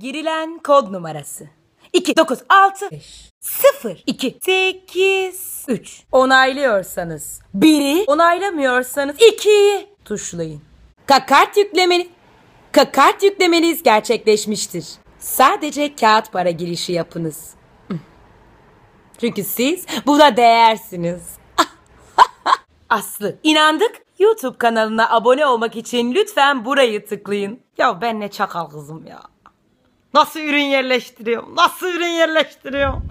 Girilen kod numarası 296 5 0 2 8 3 Onaylıyorsanız 1'i onaylamıyorsanız 2'yi tuşlayın. Kakart yüklemeniz Kakart yüklemeniz gerçekleşmiştir. Sadece kağıt para girişi yapınız. Çünkü siz buna değersiniz. Aslı, inandık. YouTube kanalına abone olmak için lütfen burayı tıklayın. Ya ben ne çakal kızım ya. Nasıl ürün yerleştiriyorum? Nasıl ürün yerleştiriyorum?